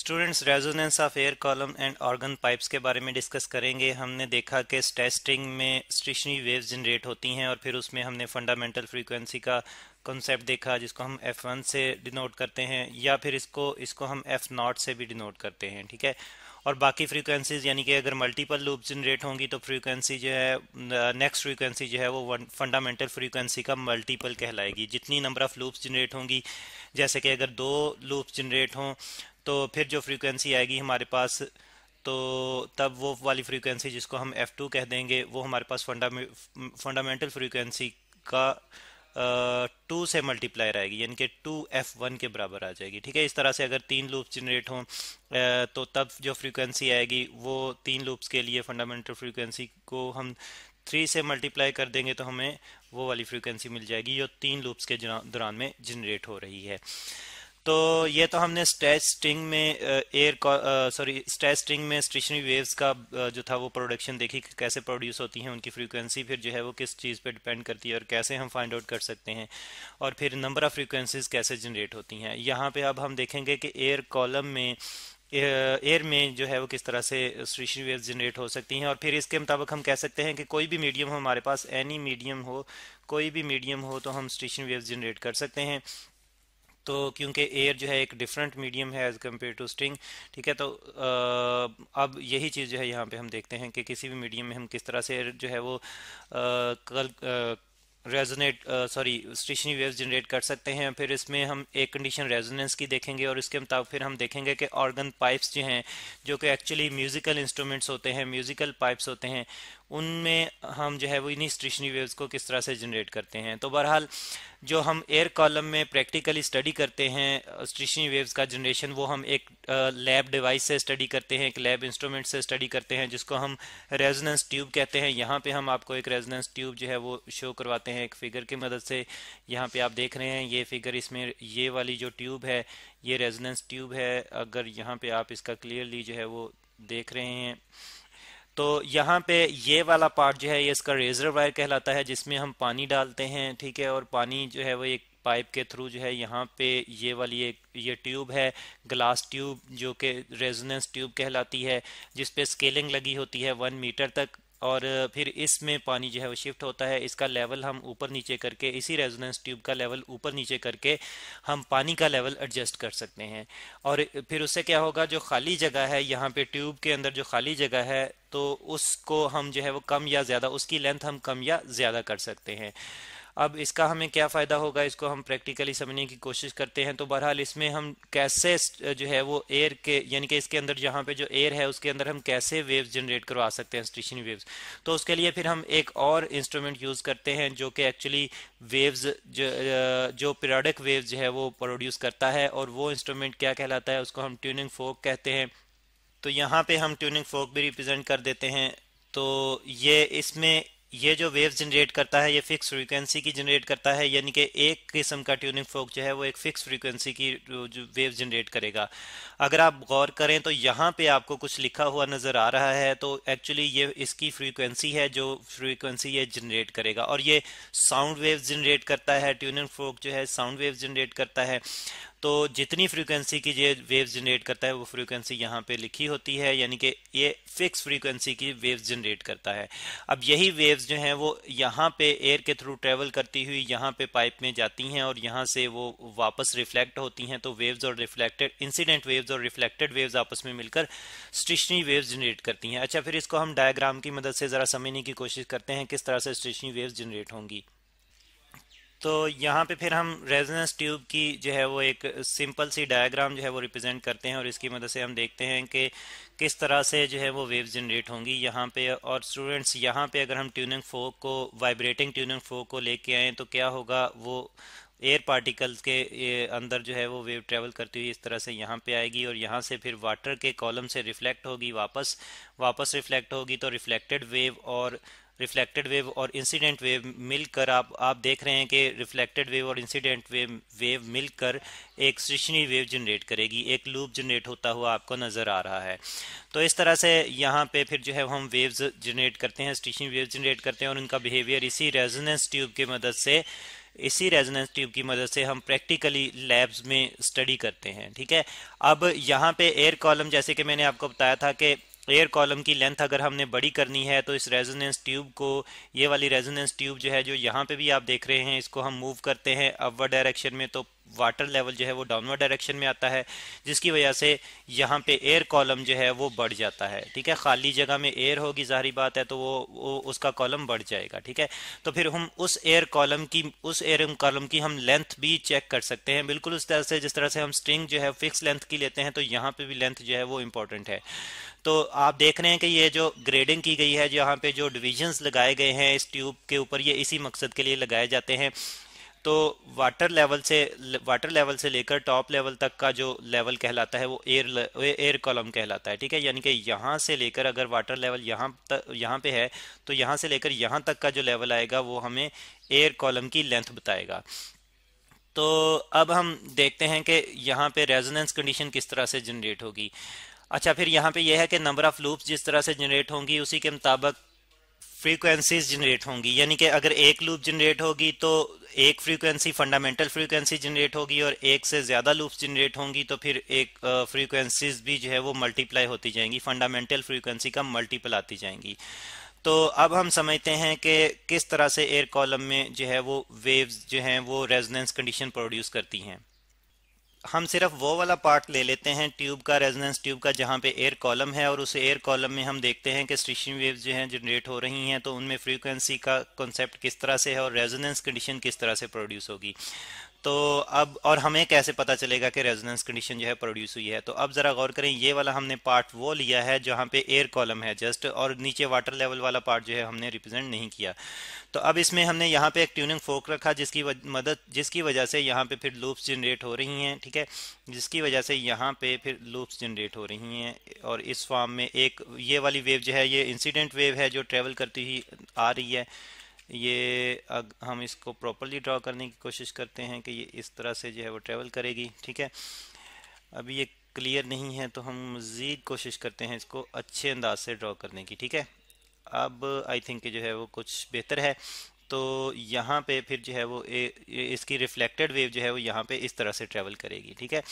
students resonance of air column and organ pipes के बारे में डिस्कस करेंगे हमने देखा कि टेस्टिंग में स्टेशनरी वेव्स जनरेट होती हैं और फिर उसमें हमने फंडामेंटल फ्रीक्वेंसी का कॉन्सेप्ट देखा जिसको हम एफ वन से डिनोट करते हैं या फिर इसको इसको हम एफ नॉट से भी डिनोट करते हैं ठीक है और बाकी फ्रीक्वेंसीज यानी कि अगर मल्टीपल लूप जनरेट होंगी तो फ्रीक्वेंसी जो है नेक्स्ट फ्रीक्वेंसी जो है वो फंडामेंटल फ्रीक्वेंसी का मल्टीपल कहलाएगी जितनी नंबर ऑफ लूप्स जनरेट होंगी जैसे कि अगर दो लूप्स जनरेट हों तो फिर जो फ्रीक्वेंसी आएगी हमारे पास तो तब वो वाली फ्रीक्वेंसी जिसको हम एफ़ टू कह देंगे वो हमारे पास फंडामे फंडामेंटल फ्रीक्वेंसी का टू से मल्टीप्लाई रहेगी यानी कि टू एफ़ वन के बराबर आ जाएगी ठीक है इस तरह से अगर तीन लूप्स जनरेट हों तो तब जो फ्रीक्वेंसी आएगी वो तीन लूप्स के लिए फंडामेंटल फ्रीक्वेंसी को हम थ्री से मल्टीप्लाई कर देंगे तो हमें वो वाली फ्रीक्वेंसी मिल जाएगी जो तीन लूप्स के दौरान में जनरेट हो रही है तो ये तो हमने स्ट्रेच स्ट्रिंग में एयर सॉरी स्ट्रेच स्ट्रिंग में स्टेशनरी वेव्स का जो था वो प्रोडक्शन देखी कैसे प्रोड्यूस होती हैं उनकी फ्रीक्वेंसी फिर जो है वो किस चीज़ पे डिपेंड करती है और कैसे हम फाइंड आउट कर सकते हैं और फिर नंबर ऑफ़ फ्रीक्वेंसीज कैसे जनरेट होती हैं यहाँ पे अब हम देखेंगे कि एयर कॉलम में एयर में जो है वो किस तरह से स्टेशनरी वेव्स जनरेट हो सकती हैं और फिर इसके मुताबिक हम कह सकते हैं कि कोई भी मीडियम हो हमारे पास एनी मीडियम हो कोई भी मीडियम हो तो हम स्टेशनरी वेव्स जनरेट कर सकते हैं तो क्योंकि एयर जो है एक डिफरेंट मीडियम है एज़ कम्पेयर टू स्ट्रिंग ठीक है तो अब यही चीज़ जो है यहाँ पे हम देखते हैं कि किसी भी मीडियम में हम किस तरह से जो है वो कल resonate sorry stationary waves generate कर सकते हैं फिर इसमें हम एक कंडीशन रेजोनेंस की देखेंगे और इसके मुताबिक फिर हम देखेंगे कि ऑर्गन पाइप्स जो हैं जो कि एक्चुअली म्यूज़िकल इंस्ट्रूमेंट्स होते हैं म्यूज़िकल पाइप्स होते हैं उनमें हम जो है वो इन्हीं स्टेशनरी वेव्स को किस तरह से जनरेट करते हैं तो बहरहाल जो हम एयर कॉलम में प्रैक्टिकली स्टडी करते हैं स्टेशनरी वेव्स का जनरेशन वो हम एक लैब डिवाइस से स्टडी करते हैं एक लैब इंस्ट्रूमेंट से स्टडी करते हैं जिसको हम रेजोनेंस ट्यूब कहते हैं यहाँ पे हम आपको एक रेजोनेंस ट्यूब जो है वो शो करवाते हैं एक फिगर की मदद से यहाँ पे आप देख रहे हैं ये फिगर इसमें ये वाली जो ट्यूब है ये रेजोनेंस ट्यूब है अगर यहाँ पे आप इसका क्लियरली जो है वो देख रहे हैं तो यहाँ पे ये वाला पार्ट जो है ये इसका रेजर वायर कहलाता है जिसमें हम पानी डालते हैं ठीक है और पानी जो है वो एक पाइप के थ्रू जो है यहाँ पे ये वाली एक ये ट्यूब है ग्लास ट्यूब जो कि रेजोनेंस ट्यूब कहलाती है जिसपे स्केलिंग लगी होती है वन मीटर तक और फिर इसमें पानी जो है वो शिफ्ट होता है इसका लेवल हम ऊपर नीचे करके इसी रेजोनेंस ट्यूब का लेवल ऊपर नीचे करके हम पानी का लेवल एडजस्ट कर सकते हैं और फिर उससे क्या होगा जो खाली जगह है यहाँ पे ट्यूब के अंदर जो खाली जगह है तो उसको हम जो है वो कम या ज़्यादा उसकी लेंथ हम कम या ज़्यादा कर सकते हैं अब इसका हमें क्या फ़ायदा होगा इसको हम प्रैक्टिकली समझने की कोशिश करते हैं तो बहरहाल इसमें हम कैसे जो है वो एयर के यानी कि इसके अंदर जहाँ पे जो एयर है उसके अंदर हम कैसे वेव्स जनरेट करवा सकते हैं स्टेशनरी वेव्स तो उसके लिए फिर हम एक और इंस्ट्रूमेंट यूज़ करते हैं जो कि एक्चुअली वेव्स जो जो पीरियडिक वेव्स जो है वो प्रोड्यूस करता है और वो इंस्ट्रूमेंट क्या कहलाता है उसको हम ट्यूनिंग फोक कहते हैं तो यहाँ पर हम ट्यूनिंग फोक भी रिप्रजेंट कर देते हैं तो ये इसमें ये जो वेव जनरेट करता है ये फिक्स फ्रीक्वेंसी की जनरेट करता है यानी कि एक किस्म का ट्यूनिंग फोक जो है वो एक फिक्स फ्रीक्वेंसी की जो वेव जनरेट करेगा अगर आप गौर करें तो यहाँ पे आपको कुछ लिखा हुआ नज़र आ रहा है तो एक्चुअली ये इसकी फ्रीक्वेंसी है जो फ्रीक्वेंसी ये जनरेट करेगा और ये साउंड वेव जनरेट करता है ट्यूनिंग फोक जो है साउंड वेव जनरेट करता है तो जितनी फ्रीक्वेंसी की ये वेव जनरेट करता है वो फ्रीक्वेंसी यहाँ पे लिखी होती है यानी कि ये फिक्स फ्रीक्वेंसी की वेव्स जनरेट करता है अब यही वेव्स जो हैं वो यहाँ पे एयर के थ्रू ट्रेवल करती हुई यहाँ पे पाइप में जाती हैं और यहाँ से वो वापस रिफ्लेक्ट होती हैं तो वेव्स और रिफ्लेक्टेड इंसिडेंट वेव्स और रिफ्लेक्टेड वेव्स आपस में मिलकर स्टेशनरी वेव्स जनरेट करती हैं अच्छा फिर इसको हम डायग्राम की मदद से ज़रा समझने की कोशिश करते हैं किस तरह से स्टेशनरी वेव्स जनरेट होंगी तो यहाँ पे फिर हम रेजनेंस ट्यूब की जो है वो एक सिंपल सी डायग्राम जो है वो रिप्रेजेंट करते हैं और इसकी मदद से हम देखते हैं कि किस तरह से जो है वो वेव्स जनरेट होंगी यहाँ पे और स्टूडेंट्स यहाँ पे अगर हम ट्यूनिंग फोक को वाइब्रेटिंग ट्यूनिंग फोक को लेके आएँ तो क्या होगा वो एयर पार्टिकल्स के अंदर जो है वो वेव ट्रेवल करती हुई इस तरह से यहाँ पे आएगी और यहाँ से फिर वाटर के कॉलम से रिफ्लेक्ट होगी वापस वापस रिफ्लेक्ट होगी तो रिफ्लेक्टेड वेव और रिफ्लेक्टेड वेव और इंसिडेंट वेव मिलकर आप आप देख रहे हैं कि रिफ्लेक्टेड वेव और इंसिडेंट वेव वेव मिलकर एक स्टेशनरी वेव जनरेट करेगी एक लूप जनरेट होता हुआ आपको नज़र आ रहा है तो इस तरह से यहाँ पे फिर जो है हम वेव्स जनरेट करते हैं स्टेशनरी वेव जनरेट करते हैं और उनका बिहेवियर इसी रेजोनेंस ट्यूब की मदद से इसी रेजोनेंस ट्यूब की मदद से हम प्रैक्टिकली लैब्स में स्टडी करते हैं ठीक है अब यहाँ पे एयर कॉलम जैसे कि मैंने आपको बताया था कि एयर कॉलम की लेंथ अगर हमने बड़ी करनी है तो इस रेजोनेंस ट्यूब को ये वाली रेजोनेंस ट्यूब जो है जो यहाँ पे भी आप देख रहे हैं इसको हम मूव करते हैं अपवर डायरेक्शन में तो वाटर लेवल जो है वो डाउनवर्ड डायरेक्शन में आता है जिसकी वजह से यहाँ पे एयर कॉलम जो है वो बढ़ जाता है ठीक है खाली जगह में एयर होगी जाहरी बात है तो वो, वो उसका कॉलम बढ़ जाएगा ठीक है तो फिर हम उस एयर कॉलम की उस एयर कॉलम की हम लेंथ भी चेक कर सकते हैं बिल्कुल उस तरह से जिस तरह से हम स्ट्रिंग जो है फिक्स लेंथ की लेते हैं तो यहाँ पर भी लेंथ जो है वो इंपॉर्टेंट है तो आप देख रहे हैं कि ये जो ग्रेडिंग की गई है यहाँ पे जो डिविजन्स लगाए गए हैं इस ट्यूब के ऊपर ये इसी मकसद के लिए लगाए जाते हैं तो वाटर लेवल से वाटर लेवल से लेकर टॉप लेवल तक का जो लेवल कहलाता है वो एयर एयर कॉलम कहलाता है ठीक है यानी कि यहाँ से लेकर अगर वाटर लेवल यहाँ तक यहाँ पे है तो यहाँ से लेकर यहाँ तक का जो लेवल आएगा वो हमें एयर कॉलम की लेंथ बताएगा तो अब हम देखते हैं कि यहाँ पे रेजोनेंस कंडीशन किस तरह से जनरेट होगी अच्छा फिर यहाँ पे यह है कि नंबर ऑफ़ लूप्स जिस तरह से जनरेट होंगी उसी के मुताबिक फ्रीक्वेंसीज जनरेट होंगी यानी कि अगर एक लूप जनरेट होगी तो एक फ्रीक्वेंसी फंडामेंटल फ्रीक्वेंसी जनरेट होगी और एक से ज़्यादा लूप्स जनरेट होंगी तो फिर एक फ्रीक्वेंसीज भी जो है वो मल्टीप्लाई होती जाएंगी फंडामेंटल फ्रीक्वेंसी का मल्टीपल आती जाएंगी तो अब हम समझते हैं कि किस तरह से एयर कॉलम में जो है वो वेव्स जो हैं वो रेजनेंस कंडीशन प्रोड्यूस करती हैं हम सिर्फ वो वाला पार्ट ले लेते हैं ट्यूब का रेजनेंस ट्यूब का जहाँ पे एयर कॉलम है और उस एयर कॉलम में हम देखते हैं कि स्टेशन वेव्स जो हैं जनरेट हो रही हैं तो उनमें फ्रीक्वेंसी का कॉन्सेप्ट किस तरह से है और रेजोनेंस कंडीशन किस तरह से प्रोड्यूस होगी तो अब और हमें कैसे पता चलेगा कि रेजोनेंस कंडीशन जो है प्रोड्यूस हुई है तो अब ज़रा गौर करें ये वाला हमने पार्ट वो लिया है जहाँ पे एयर कॉलम है जस्ट और नीचे वाटर लेवल वाला पार्ट जो है हमने रिप्रेजेंट नहीं किया तो अब इसमें हमने यहाँ पे एक ट्यूनिंग फोक रखा जिसकी मदद जिसकी वजह से यहाँ पे फिर लूप्स जनरेट हो रही हैं ठीक है जिसकी वजह से यहाँ पे फिर लूप्स जनरेट हो रही हैं और इस फॉर्म में एक ये वाली वेव जो है ये इंसिडेंट वेव है जो ट्रेवल करती हुई आ रही है ये अग, हम इसको प्रॉपरली ड्रा करने की कोशिश करते हैं कि ये इस तरह से जो है वो ट्रेवल करेगी ठीक है अभी ये क्लियर नहीं है तो हम मज़ीद कोशिश करते हैं इसको अच्छे अंदाज से ड्रा करने की ठीक है अब आई थिंक जो है वो कुछ बेहतर है तो यहाँ पे फिर जो है वो ए, इसकी रिफ्लेक्टेड वेव जो है वो यहाँ पे इस तरह से ट्रेवल करेगी ठीक है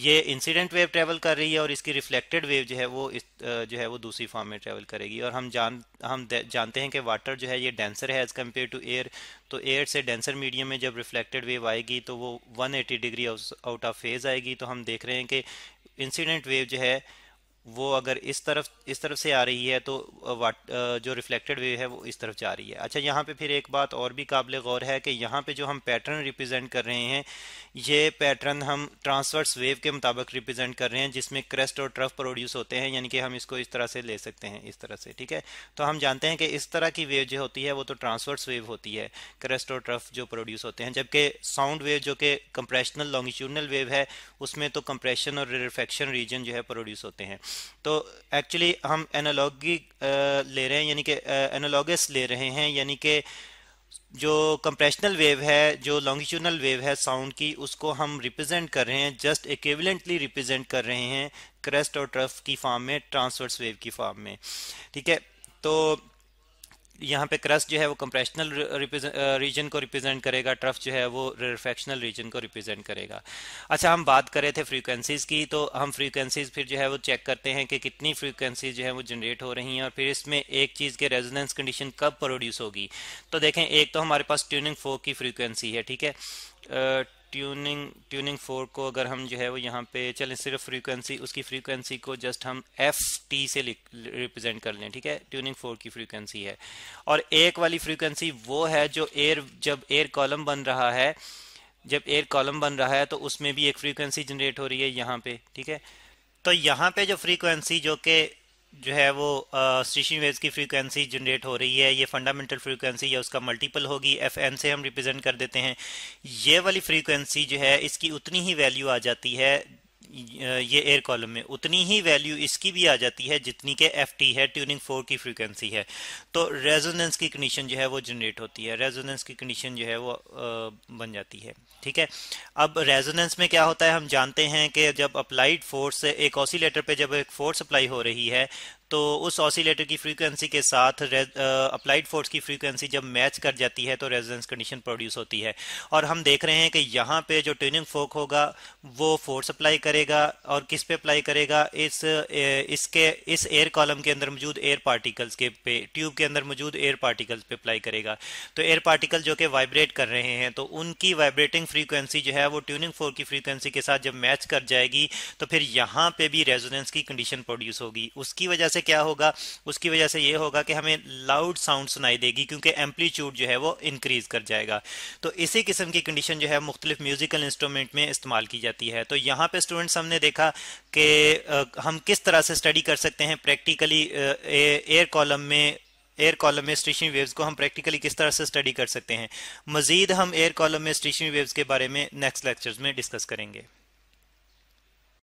ये इंसिडेंट वेव ट्रेवल कर रही है और इसकी रिफ्लेक्टेड वेव जो है वो इस जो है वो दूसरी फॉर्म में ट्रेवल करेगी और हम जान हम जानते हैं कि वाटर जो है ये डेंसर है एज़ कम्पेयर टू एयर तो एयर से डेंसर मीडियम में जब रिफ्लेक्टेड वेव आएगी तो वो 180 डिग्री आउट ऑफ फेज़ आएगी तो हम देख रहे हैं कि इंसीडेंट वेव जो है वो अगर इस तरफ इस तरफ से आ रही है तो वाट जो रिफ्लेक्टेड वेव है वो इस तरफ जा रही है अच्छा यहाँ पे फिर एक बात और भी काबिल गौर है कि यहाँ पे जो हम पैटर्न रिप्रेजेंट कर रहे हैं ये पैटर्न हम ट्रांसवर्स वेव के मुताबिक रिप्रेजेंट कर रहे हैं जिसमें क्रेस्ट और ट्रफ प्रोड्यूस होते हैं यानी कि हम इसको इस तरह से ले सकते हैं इस तरह से ठीक है तो हम जानते हैं कि इस तरह की वेव जो होती है वो तो ट्रांसवर्स वेव होती है क्रेस्ट और ट्रफ जो प्रोड्यूस होते हैं जबकि साउंड वेव जो कि कंप्रेशनल लॉन्गिट्यूडनल वेव है उसमें तो कंप्रेशन और रिफ्लेक्शन रीजन जो है प्रोड्यूस होते हैं तो एक्चुअली हम एनालॉगी ले रहे हैं यानी कि एनालॉगस ले रहे हैं यानी कि जो कंप्रेशनल वेव है जो लॉन्गिट्यूडनल वेव है साउंड की उसको हम रिप्रेजेंट कर रहे हैं जस्ट इक्विवेलेंटली रिप्रेजेंट कर रहे हैं क्रेस्ट और ट्रफ की फॉर्म में ट्रांसवर्स वेव की फॉर्म में ठीक है तो यहाँ पे क्रस्ट जो है वो कंप्रेशनल रीजन uh, uh, को रिप्रेजेंट करेगा ट्रफ जो है वो रिफ्रैक्शनल रीजन को रिप्रेजेंट करेगा अच्छा हम बात कर रहे थे फ्रीक्वेंसीज़ की तो हम फ्रीक्वेंसीज़ फिर जो है वो चेक करते हैं कि कितनी फ्रीक्वेंसीज जो है वो जनरेट हो रही हैं और फिर इसमें एक चीज़ के रेजोनेंस कंडीशन कब प्रोड्यूस होगी तो देखें एक तो हमारे पास ट्यूनिंग फोक की फ्रीक्वेंसी है ठीक है uh, ट्यूनिंग ट्यूनिंग फोर को अगर हम जो है वो यहाँ पे चलें सिर्फ फ्रीक्वेंसी उसकी फ्रीक्वेंसी को जस्ट हम एफ टी से रिप्रेजेंट कर लें ठीक है ट्यूनिंग फोर की फ्रीक्वेंसी है और एक वाली फ्रीक्वेंसी वो है जो एयर जब एयर कॉलम बन रहा है जब एयर कॉलम बन रहा है तो उसमें भी एक फ्रीक्वेंसी जनरेट हो रही है यहाँ पे ठीक है तो यहाँ पे जो फ्रीक्वेंसी जो कि जो है वो स्टेशन वेव्स की फ्रीक्वेंसी जनरेट हो रही है ये फंडामेंटल फ्रीक्वेंसी या उसका मल्टीपल होगी एफ एन से हम रिप्रेजेंट कर देते हैं ये वाली फ्रीक्वेंसी जो है इसकी उतनी ही वैल्यू आ जाती है ये एयर कॉलम में उतनी ही वैल्यू इसकी भी आ जाती है जितनी के एफ टी है ट्यूनिंग फोर की फ्रीक्वेंसी है तो रेजोनेंस की कंडीशन जो है वो जनरेट होती है रेजोनेंस की कंडीशन जो है वो बन जाती है ठीक है अब रेजोनेंस में क्या होता है हम जानते हैं कि जब अप्लाइड फोर्स एक ऑसिलेटर पे जब एक फोर्स अप्लाई हो रही है तो उस ऑसिलेटर की फ्रीक्वेंसी के साथ अप्लाइड फोर्स uh, की फ्रीक्वेंसी जब मैच कर जाती है तो रेजिडेंस कंडीशन प्रोड्यूस होती है और हम देख रहे हैं कि यहाँ पे जो ट्यूनिंग फोक होगा वो फोर्स अप्लाई करेगा और किस पे अप्लाई करेगा इस इसके इस एयर कॉलम के अंदर मौजूद एयर पार्टिकल्स के पे ट्यूब के अंदर मौजूद एयर पार्टिकल्स पे अप्लाई करेगा तो एयर पार्टिकल जो कि वाइब्रेट कर रहे हैं तो उनकी वाइब्रेटिंग फ्रीक्वेंसी जो है वो ट्यूनिंग फोर की फ्रीक्वेंसी के साथ जब मैच कर जाएगी तो फिर यहाँ पे भी रेजोनेंस की कंडीशन प्रोड्यूस होगी उसकी वजह से क्या होगा उसकी वजह से यह होगा कि हमें लाउड साउंड सुनाई देगी क्योंकि एम्पलीट्यूड जो है वो इंक्रीज कर जाएगा तो इसी किस्म की कंडीशन जो है मुख्तलिफ म्यूजिकल इंस्ट्रूमेंट में इस्तेमाल की जाती है तो यहाँ पे स्टूडेंट्स हमने देखा कि हम किस तरह से स्टडी कर सकते हैं प्रैक्टिकली एयर कॉलम में एयर कॉलम में स्टेशनरी वेव्स को हम प्रैक्टिकली किस तरह से स्टडी कर सकते हैं मजीद हम एयर कॉलम में स्टेशनरी वेव्स के बारे में नेक्स्ट लेक्चर्स में डिस्कस करेंगे